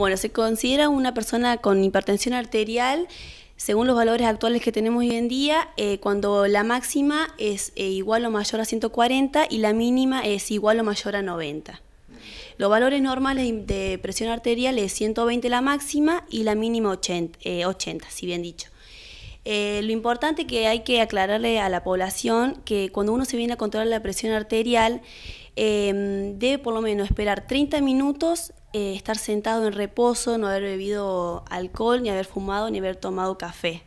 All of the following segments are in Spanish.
Bueno, se considera una persona con hipertensión arterial según los valores actuales que tenemos hoy en día, eh, cuando la máxima es eh, igual o mayor a 140 y la mínima es igual o mayor a 90. Los valores normales de presión arterial es 120 la máxima y la mínima 80, 80 eh, si bien dicho. Eh, lo importante que hay que aclararle a la población que cuando uno se viene a controlar la presión arterial, em, debe por lo menos esperar 30 minutos, eh, estar sentado en reposo, no haber bebido alcohol, ni haber fumado, ni haber tomado café.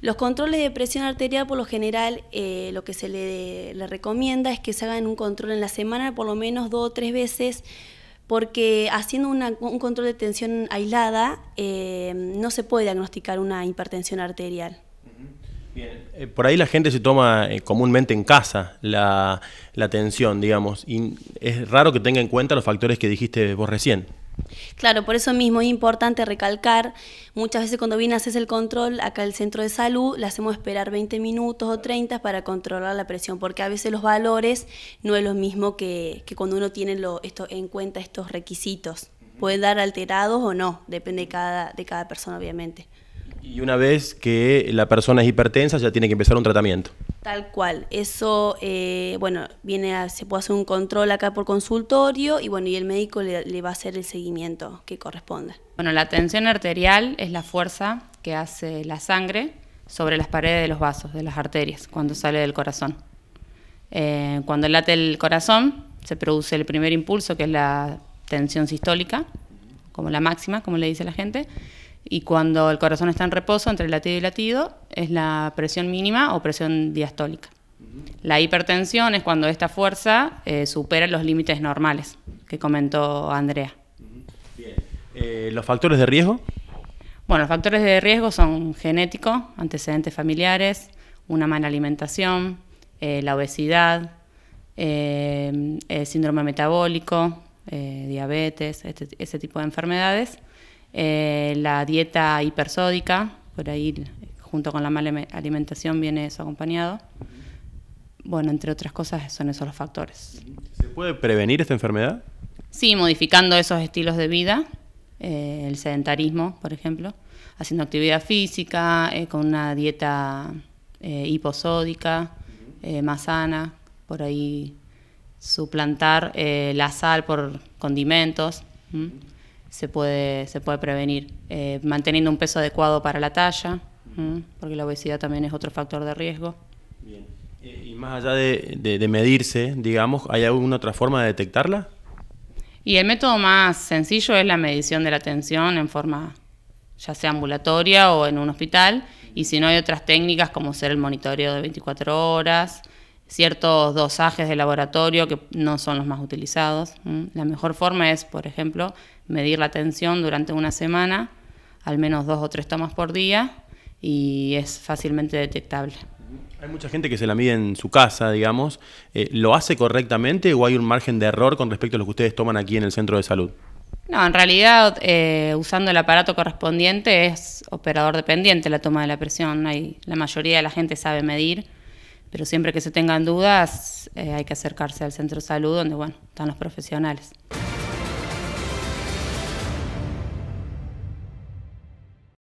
Los controles de presión arterial, por lo general, eh, lo que se le, le, recomienda es que se hagan un control en la semana, por lo menos dos o tres veces, porque haciendo una, un control de tensión aislada eh, no se puede diagnosticar una hipertensión arterial. Bien. Eh, por ahí la gente se toma eh, comúnmente en casa la tensión, digamos, y es raro que tenga en cuenta los factores que dijiste vos recién. Claro, por eso mismo es importante recalcar, muchas veces cuando viene haces el control acá al centro de salud, le hacemos esperar 20 minutos o 30 para controlar la presión, porque a veces los valores no es lo mismo que, cuando uno tiene lo, esto, en cuenta estos requisitos. Pueden dar alterados o no, depende de cada, de cada persona obviamente. Y una vez que la persona es hipertensa ya tiene que empezar un tratamiento. Tal cual. Eso, eh, bueno, viene se puede hacer un control acá por consultorio y bueno, y el médico le, va a hacer el seguimiento que corresponda. Bueno, la tensión arterial es la fuerza que hace la sangre sobre las paredes de los vasos, de las arterias, cuando sale del corazón. Eh, cuando late el corazón, se produce el primer impulso, que es la tensión sistólica, como la máxima, como le dice la gente, y cuando el corazón está en reposo, entre latido y latido, es la presión mínima o presión diastólica. La hipertensión es cuando esta fuerza eh, supera los límites normales, que comentó Andrea. Bien. Eh, ¿Los factores de riesgo? Bueno, los factores de riesgo son genético, antecedentes familiares, una mala alimentación, eh, la obesidad, el síndrome metabólico, diabetes, este, ese tipo de enfermedades. Eh, la dieta hipersódica, por ahí junto con la mala alimentación viene eso acompañado. Bueno, entre otras cosas son esos los factores. ¿Se puede prevenir esta enfermedad? Sí, modificando esos estilos de vida, eh, el sedentarismo, por ejemplo, haciendo actividad física, eh, con una dieta hiposódica, más sana, por ahí suplantar la sal por condimentos se puede, se puede prevenir, eh, manteniendo un peso adecuado para la talla, porque la obesidad también es otro factor de riesgo. Bien. Eh, y más allá de, de, medirse, digamos, ¿hay alguna otra forma de detectarla? Y el método más sencillo es la medición de la tensión en forma ya sea ambulatoria o en un hospital, y si no hay otras técnicas como ser el monitoreo de 24 horas, ciertos dosajes de laboratorio que no son los más utilizados. La mejor forma es, por ejemplo, medir la tensión durante una semana, al menos dos o tres tomas por día, y es fácilmente detectable. Hay mucha gente que se la mide en su casa, digamos. Eh, ¿Lo hace correctamente o hay un margen de error con respecto a lo que ustedes toman aquí en el centro de salud? No, en realidad eh, usando el aparato correspondiente es operador dependiente la toma de la presión. la mayoría de la gente sabe medir pero siempre que se tengan dudas, eh, hay que acercarse al centro de salud, donde bueno, están los profesionales.